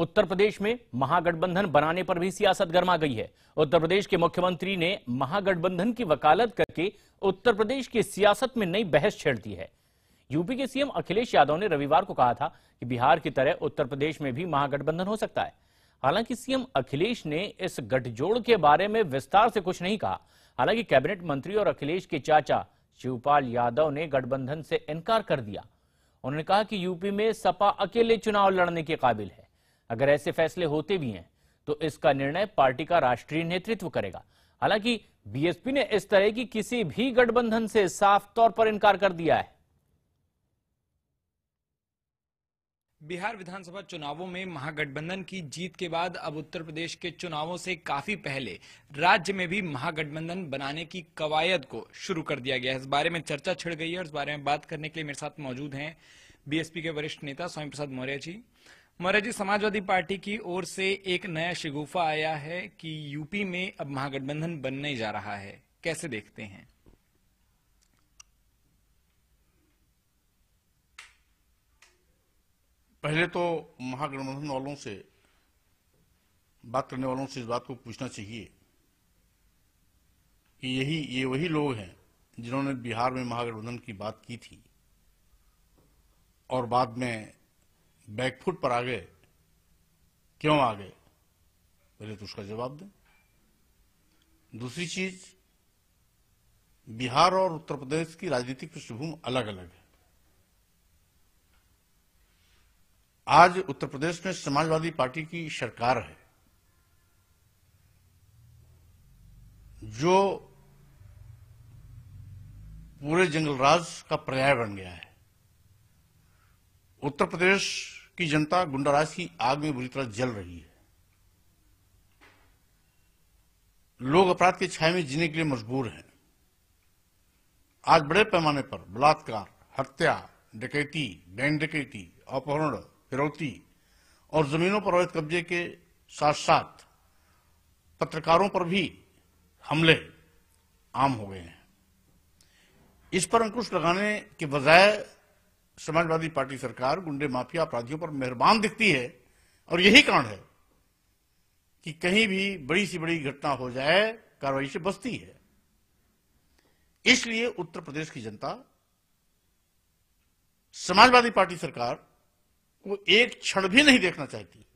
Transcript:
उत्तर प्रदेश में महागठबंधन बनाने पर भी सियासत गर्मा गई है उत्तर प्रदेश के मुख्यमंत्री ने महागठबंधन की वकालत करके उत्तर प्रदेश की सियासत में नई बहस छेड़ दी है यूपी के सीएम अखिलेश यादव ने रविवार को कहा था कि बिहार की तरह उत्तर प्रदेश में भी महागठबंधन हो सकता है हालांकि सीएम अखिलेश ने इस गठजोड़ के बारे में विस्तार से कुछ नहीं कहा हालांकि कैबिनेट मंत्री और अखिलेश के चाचा शिवपाल यादव ने गठबंधन से इनकार कर दिया उन्होंने कहा कि यूपी में सपा अकेले चुनाव लड़ने के काबिल है अगर ऐसे फैसले होते भी हैं तो इसका निर्णय पार्टी का राष्ट्रीय नेतृत्व करेगा हालांकि बीएसपी ने इस तरह की किसी भी गठबंधन से साफ तौर पर इनकार कर दिया है बिहार विधानसभा चुनावों में महागठबंधन की जीत के बाद अब उत्तर प्रदेश के चुनावों से काफी पहले राज्य में भी महागठबंधन बनाने की कवायद को शुरू कर दिया गया है इस बारे में चर्चा छिड़ गई है और इस बारे में बात करने के लिए मेरे साथ मौजूद हैं बीएसपी के वरिष्ठ नेता स्वामी प्रसाद मौर्य जी महाराज जी समाजवादी पार्टी की ओर से एक नया शिगुफा आया है कि यूपी में अब महागठबंधन बनने जा रहा है कैसे देखते हैं पहले तो महागठबंधन वालों से बात करने वालों से इस बात को पूछना चाहिए कि यही ये वही लोग हैं जिन्होंने बिहार में महागठबंधन की बात की थी और बाद में बैकफुट पर आ गए क्यों आ गए पहले तो उसका जवाब दें दूसरी चीज बिहार और उत्तर प्रदेश की राजनीतिक पृष्ठभूमि अलग अलग है आज उत्तर प्रदेश में समाजवादी पार्टी की सरकार है जो पूरे जंगलराज का पर्याय बन गया है उत्तर प्रदेश कि जनता गुंडाराज की आग में बुरी तरह जल रही है लोग अपराध के छाये में जीने के लिए मजबूर हैं आज बड़े पैमाने पर बलात्कार हत्या डकैती बैंक डकैती अपहरण फिरौती और जमीनों पर अवैध कब्जे के साथ साथ पत्रकारों पर भी हमले आम हो गए हैं इस पर अंकुश लगाने के बजाय समाजवादी पार्टी सरकार गुंडे माफिया अपराधियों पर मेहरबान दिखती है और यही कारण है कि कहीं भी बड़ी सी बड़ी घटना हो जाए कार्रवाई से बचती है इसलिए उत्तर प्रदेश की जनता समाजवादी पार्टी सरकार को एक क्षण भी नहीं देखना चाहती